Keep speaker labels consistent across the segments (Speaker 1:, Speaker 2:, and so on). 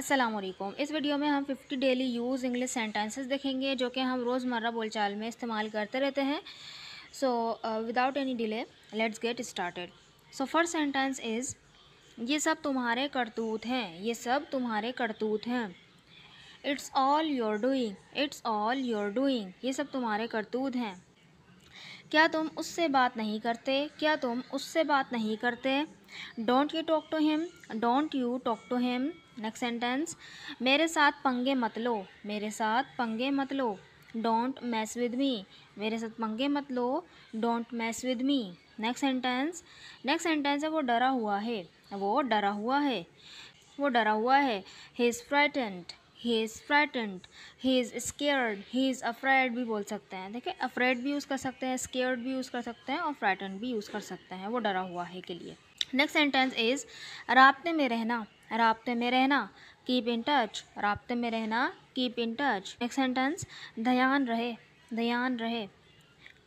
Speaker 1: अस्सलाम वालेकुम इस वीडियो में हम 50 डेली यूज़ इंग्लिश सेंटेंसेस देखेंगे जो कि हम रोज़मर्रा बोलचाल में इस्तेमाल करते रहते हैं so without any delay let's get started so first sentence is ये सब तुम्हारे करतूत हैं ये सब तुम्हारे करतूत हैं it's all your doing it's all your doing ये सब तुम्हारे करतूत हैं क्या तुम उससे बात नहीं करते क्या तुम उससे बात नहीं करते don't you talk to him don't you talk to him next sentence मेरे साथ पंगे मत लो मेरे साथ पंगे मत लो डोंट मैस विद मी मेरे साथ पंगे मत लो don't mess with me next sentence next sentence है वो डरा हुआ है वो डरा हुआ है वो डरा हुआ है he is frightened he is frightened he is scared he is afraid भी बोल सकते हैं देखिए अफ्रेड भी यूज़ कर सकते हैं स्केयर्ड भी यूज़ कर सकते हैं और फ्रैटेंड भी यूज़ कर सकते हैं वो डरा हुआ है के लिए नेक्स्ट सेंटेंस इज़ रबते में रहना रबते में रहना कीप इन टच रबते में रहना keep in touch next sentence ध्यान रहे ध्यान रहे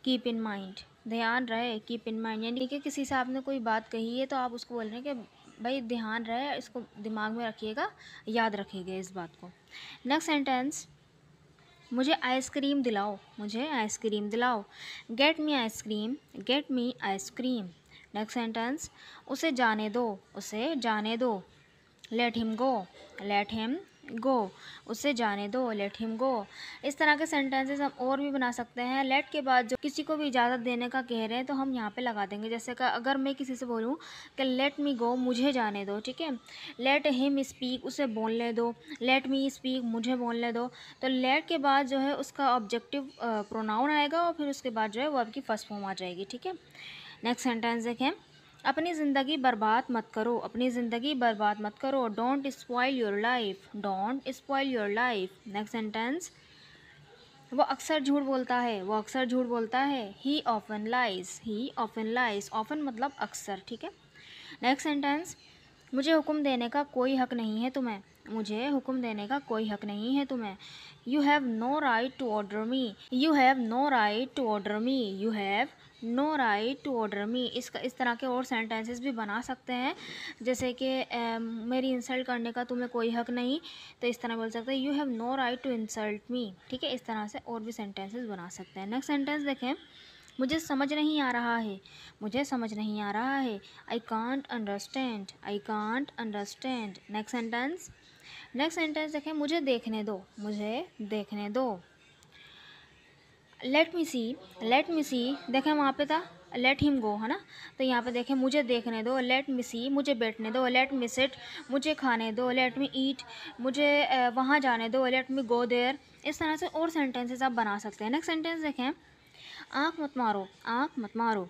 Speaker 1: कीप इन माइंड ध्यान रहे कीप इन माइंड यानी कि किसी से आपने कोई बात कही है तो आप उसको बोल रहे हैं कि भाई ध्यान रहे इसको दिमाग में रखिएगा याद रखिएगा इस बात को नेक्स्ट सेंटेंस मुझे आइसक्रीम दिलाओ मुझे आइसक्रीम दिलाओ get me ice cream get me ice cream next sentence उसे जाने दो उसे जाने दो let him go let him go उसे जाने दो लेट हिम गो इस तरह के सेंटेंसेस हम और भी बना सकते हैं लेट के बाद जो किसी को भी इजाज़त देने का कह रहे हैं तो हम यहाँ पे लगा देंगे जैसे कि अगर मैं किसी से बोलूँ कि लेट मी गो मुझे जाने दो ठीक है लेट हिम स्पीक उसे बोलने दो लेट मी स्पीक मुझे बोलने दो तो लेट के बाद जो है उसका ऑब्जेक्टिव प्रोनाउन आएगा और फिर उसके बाद जो है वो आपकी फर्स्ट फॉर्म आ जाएगी ठीक है नेक्स्ट सेंटेंस देखें अपनी ज़िंदगी बर्बाद मत करो अपनी ज़िंदगी बर्बाद मत करो don't spoil your life don't spoil your life next sentence वो अक्सर झूठ बोलता है वो अक्सर झूठ बोलता है he often lies he often lies often मतलब अक्सर ठीक है नेक्स्ट सेंटेंस मुझे हुक्म देने का कोई हक नहीं है तुम्हें मुझे हुक्म देने का कोई हक नहीं है तुम्हें you have no right to order me you have no right to order me you have no right to order me इसका इस तरह के और सेंटेंसेस भी बना सकते हैं जैसे कि um, मेरी इंसल्ट करने का तुम्हें कोई हक नहीं तो इस तरह बोल सकते हैं you have no right to insult me ठीक है इस तरह से और भी सेंटेंसेस बना सकते हैं नेक्स्ट सेंटेंस देखें मुझे समझ नहीं आ रहा है मुझे समझ नहीं आ रहा है I can't understand I can't understand next sentence next sentence देखें मुझे देखने दो मुझे देखने दो लेट मी सी लेट मी सी देखें वहाँ पे था लेट हिम गो है ना तो यहाँ पे देखें मुझे देखने दो लेट मी सी मुझे बैठने दो लेट मी सिट मुझे खाने दो लेट मी ईट मुझे वहाँ जाने दो लेट मी गो देयर इस तरह से और सेंटेंसेस आप बना सकते हैं नेक्स्ट सेंटेंस देखें आँख मत मारो आँख मत मारो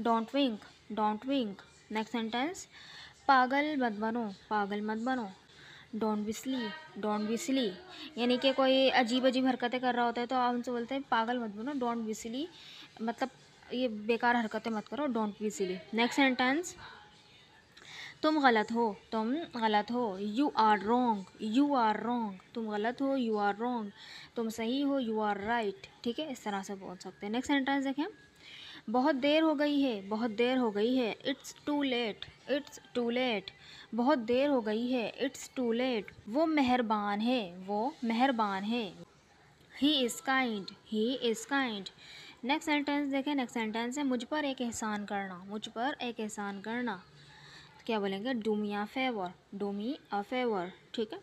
Speaker 1: don't wink don't wink next sentence पागल मत बनो पागल मत बनो डॉन विस्ली डॉन विस्ली यानी कि कोई अजीब अजीब हरकतें कर रहा होता है तो आप उनसे बोलते हैं पागल मत बनो डॉन विस्ली मतलब ये बेकार हरकतें मत करो डोंट विस्ली नेक्स्ट सेंटेंस तुम गलत हो तुम गलत हो you are wrong you are wrong तुम गलत हो यू आर रॉन्ग तुम सही हो यू आर राइट ठीक है इस तरह से बोल सकते हैं नेक्स्ट सेंटेंस देखें बहुत देर हो गई है बहुत देर हो गई है it's too late it's too late बहुत देर हो गई है इट्स टू लेट वो मेहरबान है वो मेहरबान है he is kind he is kind next sentence देखें नेक्स्ट सेंटेंस है मुझ पर एक एहसान करना मुझ पर एक एहसान करना क्या बोलेंगे do favour do me a favour ठीक है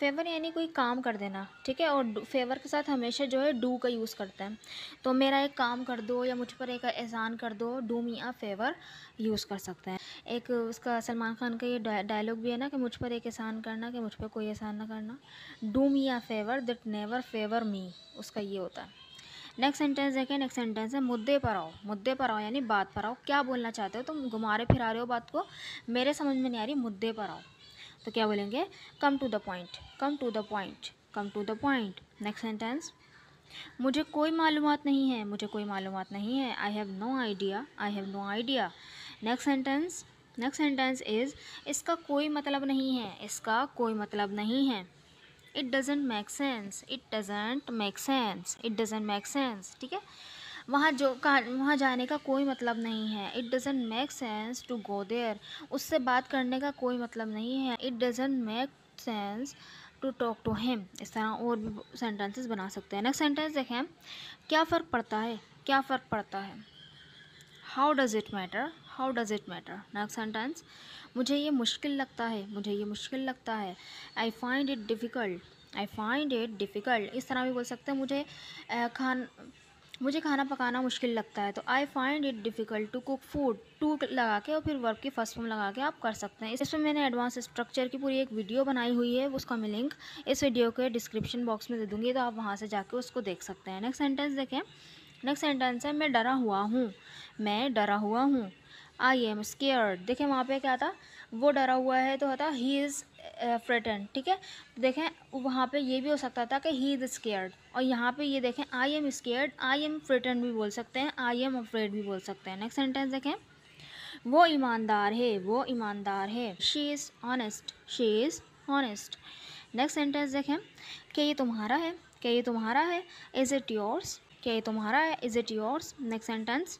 Speaker 1: फेवर यानी कोई काम कर देना ठीक है और फेवर के साथ हमेशा जो है डू का यूज़ करता है तो मेरा एक काम कर दो या मुझ पर एक एहसान कर दो do me a favour use कर सकते हैं एक उसका सलमान खान का ये डायलॉग भी है ना कि मुझ पर एक एहसान करना कि मुझ पर कोई एहसान ना करना do me a favour that never favour me उसका ये होता है नेक्स्ट सेंटेंस देखें नेक्स्ट सेंटेंस है मुद्दे पर आओ मुद्दे पर आओ यानी बात पर आओ क्या बोलना चाहते हो तुम घुमा रहे फिरा रहे हो बात को मेरे समझ में नहीं आ रही मुद्दे पर आओ तो क्या बोलेंगे come to the point come to the point come to the point next sentence मुझे कोई मालूम नहीं है मुझे कोई मालूम नहीं है I have no idea I have no idea next sentence next sentence is इसका कोई मतलब नहीं है इसका कोई मतलब नहीं है it doesn't make sense it doesn't make sense it doesn't make sense ठीक है वहाँ जो कहा वहाँ जाने का कोई मतलब नहीं है it doesn't make sense to go there उससे बात करने का कोई मतलब नहीं है it doesn't make sense to talk to him इस तरह और भी सेंटेंसेस बना सकते हैं नेक्स्ट सेंटेंस देखें क्या फ़र्क पड़ता है क्या फ़र्क पड़ता है how does it matter how does it matter next sentence मुझे ये मुश्किल लगता है मुझे ये मुश्किल लगता है I find it difficult I find it difficult इस तरह भी बोल सकते हैं मुझे खान मुझे खाना पकाना मुश्किल लगता है तो I find it difficult to cook food to लगा के और फिर वर्क की फर्स्ट फॉर्म लगा के आप कर सकते हैं इसमें मैंने एडवांस स्ट्रक्चर की पूरी एक वीडियो बनाई हुई है उसका मैं लिंक इस वीडियो के डिस्क्रिप्शन बॉक्स में दे दूँगी तो आप वहाँ से जाके उसको देख सकते हैं नेक्स्ट सेंटेंस देखें नेक्स्ट सेंटेंस है मैं डरा हुआ हूँ मैं डरा हुआ हूँ आई एम स्केयर देखें वहाँ पर क्या था वो डरा हुआ है तो होता ही इज़ फ्रेटन ठीक है तो देखें वहाँ पे ये भी हो सकता था कि ही इज़ स्केयर्ड और यहाँ पे ये देखें I am scared I am frightened भी बोल सकते हैं आई एम अफ्रेड भी बोल सकते हैं नेक्स्ट सेंटेंस देखें वो ईमानदार है वो ईमानदार है she is honest she is honest next sentence देखें कि ये तुम्हारा है क्या ये तुम्हारा है इज़ इट योर्स क्या ये तुम्हारा है is it yours next sentence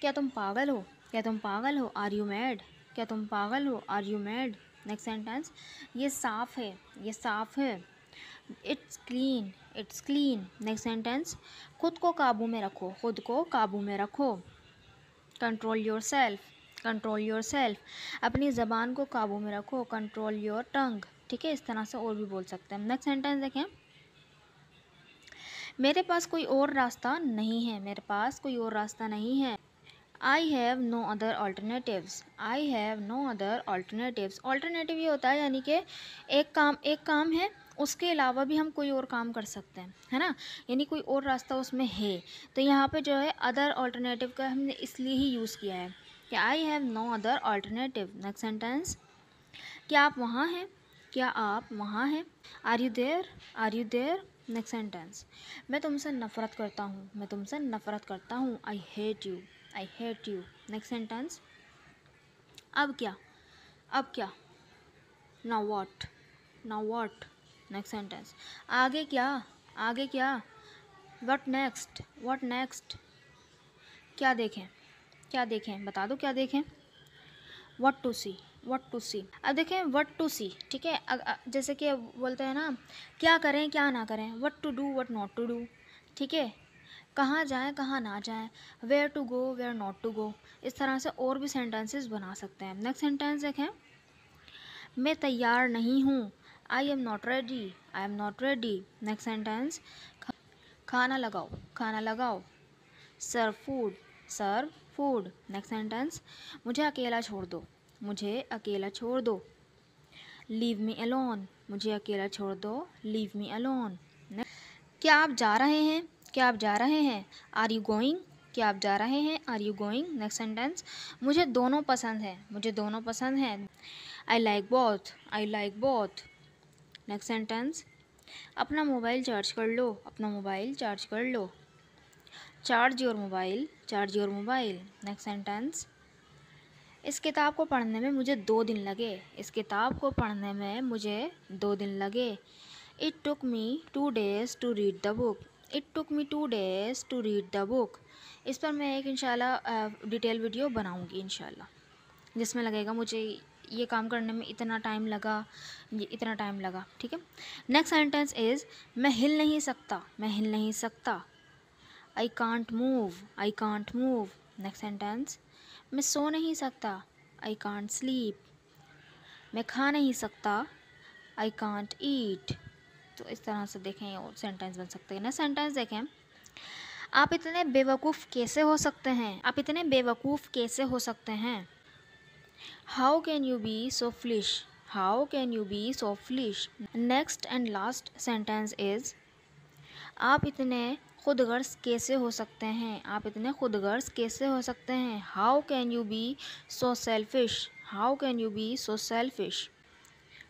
Speaker 1: क्या तुम पागल हो क्या तुम पागल हो आर यू मैड क्या तुम पागल हो are you mad next sentence ये साफ़ है ये साफ़ है it's clean it's clean next sentence खुद को काबू में रखो खुद को काबू में रखो control yourself control yourself अपनी ज़बान को काबू में रखो कंट्रोल योर टंग ठीक है इस तरह से और भी बोल सकते हैं नेक्स्ट सेंटेंस देखें मेरे पास कोई और रास्ता नहीं है मेरे पास कोई और रास्ता नहीं है I have no other alternatives I have no other alternatives alternative ये होता है यानी कि एक काम एक काम है उसके अलावा भी हम कोई और काम कर सकते हैं है ना यानी कोई और रास्ता उसमें है तो यहाँ पे जो है अदर ऑल्टरनेटिव का हमने इसलिए ही यूज़ किया है कि I have no other alternative next sentence क्या आप वहाँ हैं क्या आप वहाँ हैं are you there are you there next sentence मैं तुमसे नफ़रत करता हूँ मैं तुमसे नफ़रत करता हूँ I hate you I hate you next sentence अब क्या अब क्या ना वॉट ना वॉट नेक्स्ट सेंटेंस आगे क्या आगे क्या वट नेक्स्ट वट नेक्स्ट क्या देखें क्या देखें बता दो क्या देखें what to see what to see अब देखें वट टू सी ठीक है जैसे कि बोलते हैं ना क्या करें क्या ना करें what to do what not to do ठीक है कहाँ जाएँ कहाँ ना जाएँ where to go where not to go इस तरह से और भी सेंटेंसेस बना सकते हैं नेक्स्ट सेंटेंस देखें मैं तैयार नहीं हूँ I am not ready I am not ready next sentence खाना लगाओ खाना लगाओ serve food serve food next sentence मुझे अकेला छोड़ दो मुझे अकेला छोड़ दो लीव मी अलोन मुझे अकेला छोड़ दो लीव मी अलोन क्या आप जा रहे हैं क्या आप जा रहे हैं आर यू गोइंग क्या आप जा रहे हैं are you going next sentence मुझे दोनों पसंद हैं मुझे दोनों पसंद हैं I like both I like both next sentence अपना मोबाइल चार्ज कर लो अपना मोबाइल चार्ज कर लो charge your mobile charge your mobile next sentence इस किताब को पढ़ने में मुझे दो दिन लगे इस किताब को पढ़ने में मुझे दो दिन लगे it took me two days to read the book it took me two days to read the book इस पर मैं एक इंशाल्लाह डिटेल वीडियो बनाऊंगी इंशाल्लाह जिसमें लगेगा मुझे ये काम करने में इतना टाइम लगा ये इतना टाइम लगा ठीक है नेक्स्ट सेंटेंस इज़ मैं हिल नहीं सकता मैं हिल नहीं सकता I can't move I can't move next sentence मैं सो नहीं सकता आई कांट स्लीप मैं खा नहीं सकता आई कांट ईट तो इस तरह से देखें और सेंटेंस बन सकते हैं ना सेंटेंस देखें आप इतने बेवकूफ़ कैसे हो सकते हैं आप इतने बेवकूफ़ कैसे हो सकते हैं how can you be so selfish how can you be so selfish next and last sentence is आप इतने खुद गर्ज कैसे हो सकते हैं आप इतने खुद गर्ज कैसे हो सकते हैं how can you be so selfish how can you be so selfish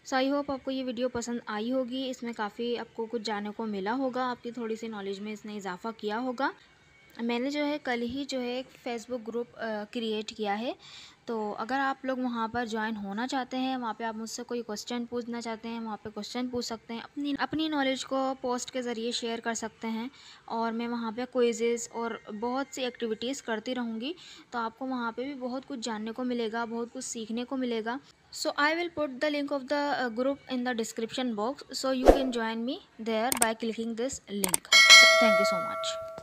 Speaker 1: so I hope आपको ये वीडियो पसंद आई होगी इसमें काफ़ी आपको कुछ जानने को मिला होगा आपकी थोड़ी सी नॉलेज में इसने इजाफा किया होगा मैंने जो है कल ही जो है एक फ़ेसबुक ग्रुप क्रिएट किया है तो अगर आप लोग वहाँ पर ज्वाइन होना चाहते हैं वहाँ पे आप मुझसे कोई क्वेश्चन पूछना चाहते हैं वहाँ पे क्वेश्चन पूछ सकते हैं अपनी अपनी नॉलेज को पोस्ट के ज़रिए शेयर कर सकते हैं और मैं वहाँ पे क्विजेज़ और बहुत सी एक्टिविटीज़ करती रहूँगी तो आपको वहाँ पर भी बहुत कुछ जानने को मिलेगा बहुत कुछ सीखने को मिलेगा so i will put the link of the uh, group in the description box so you can join me there by clicking this link thank you so much